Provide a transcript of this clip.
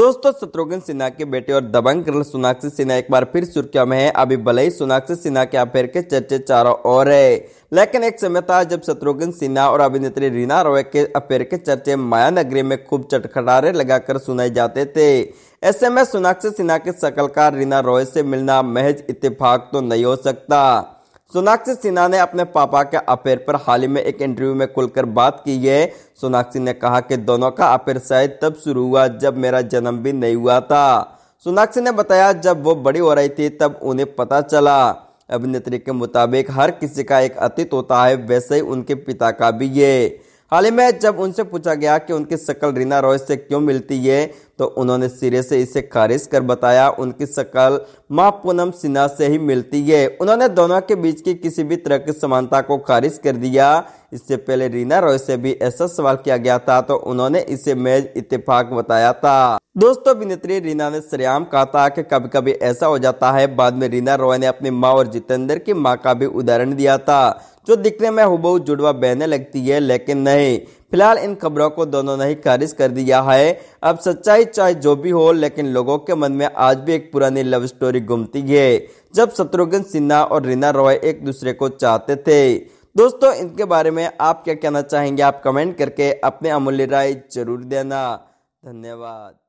दोस्तों शत्रुघ्न सिन्हा के बेटे और दबंग कर्नल सोनाक्षी सिन्हा एक बार फिर सुर्खियों में है अभी भले ही सोनाक्षी सिन्हा के अफेयर के चर्चे चारों ओर है लेकिन एक समय था जब शत्रुघ्न सिन्हा और अभिनेत्री रीना रॉय के अफेयर के चर्चे माया नगरी में खूब चटखटारे लगाकर सुनाए जाते थे ऐसे में सोनाक्षी सिन्हा के सकलकार रीना रॉय से मिलना महज इतफाक तो नहीं हो सकता सोनाक्षी सिन्हा ने अपने पापा के अफेयर पर हाल ही में एक इंटरव्यू में खुलकर बात की है सोनाक्षी ने कहा कि दोनों का अफेयर शायद तब शुरू हुआ जब मेरा जन्म भी नहीं हुआ था सोनाक्षी ने बताया जब वो बड़ी हो रही थी तब उन्हें पता चला अभिनेत्री के मुताबिक हर किसी का एक अतीत होता है वैसे ही उनके पिता का भी ये हाल ही में जब उनसे पूछा गया कि उनकी शक्ल रीना रॉय से क्यों मिलती है तो उन्होंने सिरे से इसे खारिज कर बताया उनकी शकल माँ पूनम सिन्हा से ही मिलती है उन्होंने दोनों के बीच की किसी भी तरह की समानता को खारिज कर दिया इससे पहले रीना रॉय से भी ऐसा सवाल किया गया था तो उन्होंने इसे मेज इतफाक बताया था दोस्तों अभिनेत्री रीना ने सरेआम कहा था कि कभी कभी ऐसा हो जाता है बाद में रीना रॉय ने अपनी माँ और जितेंद्र की माँ का भी उदाहरण दिया था जो दिखने में हुबहू जुड़वा बहने लगती है लेकिन नहीं फिलहाल इन खबरों को दोनों ने ही खारिज कर दिया है अब सच्चाई चाहे जो भी हो लेकिन लोगों के मन में आज भी एक पुरानी लव स्टोरी घूमती है जब शत्रुघ्न सिन्हा और रीना रॉय एक दूसरे को चाहते थे दोस्तों इनके बारे में आप क्या कहना चाहेंगे आप कमेंट करके अपने अमूल्य राय जरूर देना धन्यवाद